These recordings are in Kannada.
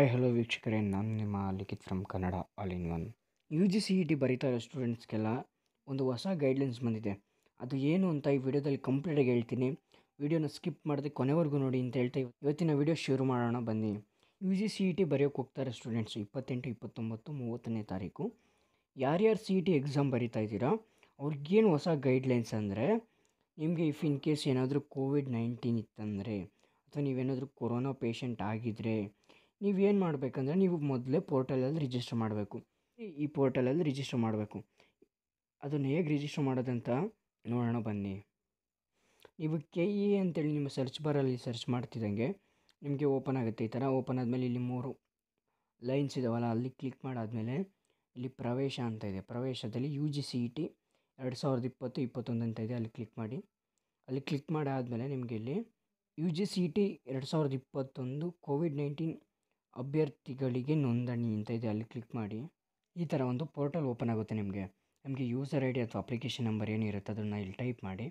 ಐ ಹಲೋ ವೀಕ್ಷಕರೇ ನಾನು ನಿಮ್ಮ Likhith from Kannada all in one U G C E T ಬರೀತಾ ಇರೋ ಸ್ಟೂಡೆಂಟ್ಸ್ಗೆಲ್ಲ ಒಂದು ಹೊಸ ಗೈಡ್ಲೈನ್ಸ್ ಬಂದಿದೆ ಅದು ಏನು ಅಂತ ಈ ವಿಡಿಯೋದಲ್ಲಿ ಕಂಪ್ಲೀಟಾಗಿ ಹೇಳ್ತೀನಿ ವಿಡಿಯೋನ ಸ್ಕಿಪ್ ಮಾಡದೆ ಕೊನೆವರೆಗೂ ನೋಡಿ ಅಂತ ಹೇಳ್ತಾ ಇವತ್ತಿನ ವಿಡಿಯೋ ಶುರು ಮಾಡೋಣ ಬನ್ನಿ U G C E e T ಬರೆಯೋಕ್ಕೆ ಹೋಗ್ತಾರೆ ಸ್ಟೂಡೆಂಟ್ಸು ಇಪ್ಪತ್ತೆಂಟು ಇಪ್ಪತ್ತೊಂಬತ್ತು ಮೂವತ್ತನೇ ತಾರೀಕು ಯಾರ್ಯಾರು C E e T exam ಬರಿತಾ ಇದ್ದೀರಾ ಅವ್ರಿಗೇನು ಹೊಸ ಗೈಡ್ಲೈನ್ಸ್ ಅಂದರೆ ನಿಮಗೆ ಇಫ್ ಇನ್ ಕೇಸ್ ಏನಾದರೂ ಕೋವಿಡ್ ನೈನ್ಟೀನ್ ಇತ್ತಂದರೆ ಅಥವಾ ನೀವೇನಾದರೂ ಕೊರೋನಾ ಪೇಷಂಟ್ ಆಗಿದ್ದರೆ ನೀವೇನು ಮಾಡಬೇಕಂದ್ರೆ ನೀವು ಮೊದಲೇ ಪೋರ್ಟಲಲ್ಲಿ ರಿಜಿಸ್ಟರ್ ಮಾಡಬೇಕು ಈ ಪೋರ್ಟಲಲ್ಲಿ ರಿಜಿಸ್ಟರ್ ಮಾಡಬೇಕು ಅದನ್ನು ಹೇಗೆ ರಿಜಿಸ್ಟರ್ ಮಾಡೋದಂತ ನೋಡೋಣ ಬನ್ನಿ ನೀವು ಕೆ ಇ e ಅಂತೇಳಿ ನಿಮ್ಮ ಸರ್ಚ್ ಬಾರಲ್ಲಿ ಸರ್ಚ್ ಮಾಡ್ತಿದ್ದಂಗೆ ನಿಮಗೆ ಓಪನ್ ಆಗುತ್ತೆ ಈ ಥರ ಓಪನ್ ಆದಮೇಲೆ ಇಲ್ಲಿ ಮೂರು ಲೈನ್ಸ್ ಇದಾವಲ್ಲ ಅಲ್ಲಿ ಕ್ಲಿಕ್ ಮಾಡಾದಮೇಲೆ ಇಲ್ಲಿ ಪ್ರವೇಶ ಅಂತ ಇದೆ ಪ್ರವೇಶದಲ್ಲಿ U G C E T ಎರಡು ಸಾವಿರದ ಇಪ್ಪತ್ತು ಇಪ್ಪತ್ತೊಂದು ಅಂತ ಇದೆ ಅಲ್ಲಿ ಕ್ಲಿಕ್ ಮಾಡಿ ಅಲ್ಲಿ ಕ್ಲಿಕ್ ಆದಮೇಲೆ ನಿಮಗೆ ಇಲ್ಲಿ U G C E T ಎರಡು ಸಾವಿರದ ಇಪ್ಪತ್ತೊಂದು ಕೋವಿಡ್ ನೈನ್ಟೀನ್ ಅಭ್ಯರ್ಥಿಗಳಿಗೆ ನೋಂದಣಿ ಅಂತ ಇದೆ ಅಲ್ಲಿ ಕ್ಲಿಕ್ ಮಾಡಿ ಈ ಥರ ಒಂದು ಪೋರ್ಟಲ್ ಓಪನ್ ಆಗುತ್ತೆ ನಿಮಗೆ ನಿಮಗೆ ಯೂಸರ್ ಐ ಡಿ ಅಥವಾ ಅಪ್ಲಿಕೇಶನ್ ನಂಬರ್ ಏನಿರುತ್ತೆ ಅದನ್ನು ಇಲ್ಲಿ ಟೈಪ್ ಮಾಡಿ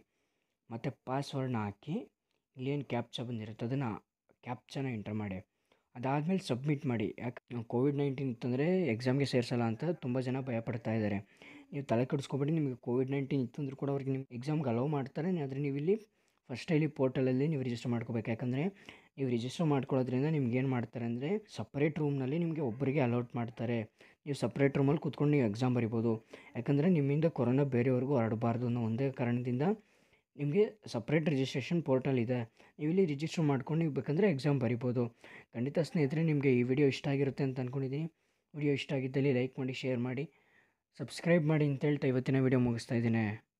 ಮತ್ತು ಪಾಸ್ವರ್ಡ್ನ ಹಾಕಿ ಇಲ್ಲೇನು ಕ್ಯಾಪ್ಚ ಬಂದಿರುತ್ತೆ ಅದನ್ನು ಕ್ಯಾಪ್ಚನ ಎಂಟರ್ ಮಾಡಿ ಅದಾದಮೇಲೆ ಸಬ್ಮಿಟ್ ಮಾಡಿ ಯಾಕೆ ಕೋವಿಡ್ ನೈನ್ಟೀನ್ ಇತ್ತಂದರೆ ಎಕ್ಸಾಮ್ಗೆ ಸೇರಿಸಲ್ಲ ಅಂತ ತುಂಬ ಜನ ಭಯಪಡ್ತಾ ಇದ್ದಾರೆ ನೀವು ತಲೆ ಕೆಡಿಸ್ಕೊಬೇಡಿ ನಿಮಗೆ ಕೋವಿಡ್ ನೈನ್ಟೀನ್ ಇತ್ತಂದ್ರೂ ಕೂಡ ಅವ್ರಿಗೆ ನಿಮ್ಮ ಎಕ್ಸಾಮ್ಗೆ ಅಲೌ ಮಾಡ್ತಾರೆ ಆದರೆ ನೀವು ಇಲ್ಲಿ ಫಸ್ಟ್ ಇಲ್ಲಿ ಪೋರ್ಟಲಲ್ಲಿ ನೀವು ರಿಜಿಸ್ಟರ್ ಮಾಡ್ಕೋಬೇಕು ಯಾಕಂದರೆ ನೀವು ರಿಜಿಸ್ಟರ್ ಮಾಡ್ಕೊಳ್ಳೋದ್ರಿಂದ ನಿಮ್ಗೆ ಏನು ಮಾಡ್ತಾರೆ ಅಂದರೆ ಸಪ್ರೇಟ್ ರೂಮ್ನಲ್ಲಿ ನಿಮಗೆ ಒಬ್ಬರಿಗೆ ಅಲೌಟ್ ಮಾಡ್ತಾರೆ ನೀವು ಸಪ್ರೇಟ್ ರೂಮಲ್ಲಿ ಕೂತ್ಕೊಂಡು ನೀವು ಎಕ್ಸಾಮ್ ಬರಿಬೋದು ಯಾಕಂದರೆ ನಿಮ್ಮಿಂದ ಕೊರೋನಾ ಬೇರೆಯವ್ರಿಗೂ ಹರಡಬಾರ್ದು ಅನ್ನೋ ಒಂದೇ ಕಾರಣದಿಂದ ನಿಮಗೆ ಸಪ್ರೇಟ್ ರಿಜಿಸ್ಟ್ರೇಷನ್ ಪೋರ್ಟಲ್ ಇದೆ ನೀವು ಇಲ್ಲಿ ರಿಜಿಸ್ಟರ್ ಮಾಡ್ಕೊಂಡು ನೀವು ಬೇಕಂದರೆ ಎಕ್ಸಾಮ್ ಬರಿಬೋದು ಖಂಡಿತ ಸ್ನೇಹಿತರೆ ನಿಮಗೆ ಈ ವಿಡಿಯೋ ಇಷ್ಟ ಆಗಿರುತ್ತೆ ಅಂತ ಅಂದ್ಕೊಂಡಿದ್ದೀನಿ ವಿಡಿಯೋ ಇಷ್ಟ ಆಗಿದ್ದಲ್ಲಿ ಲೈಕ್ ಮಾಡಿ ಶೇರ್ ಮಾಡಿ ಸಬ್ಸ್ಕ್ರೈಬ್ ಮಾಡಿ ಅಂತ ಹೇಳ್ತಾ ಇವತ್ತಿನ ವಿಡಿಯೋ ಮುಗಿಸ್ತಾ ಇದ್ದೀನಿ